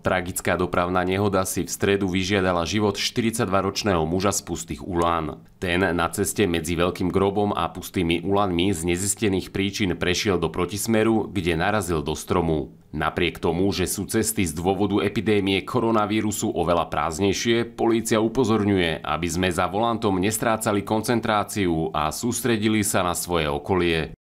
Tragická dopravná nehoda si v stredu vyžiadala život 42-ročného muža z pustých Ulán. Ten na ceste medzi Veľkým grobom a pustými Ulanmi z nezistených príčin prešiel do protismeru, kde narazil do stromu. Napriek tomu, že sú cesty z dôvodu epidémie koronavírusu oveľa prázdnejšie, polícia upozorňuje, aby sme za volantom nestrácali koncentráciu a sústredili sa na svoje okolie.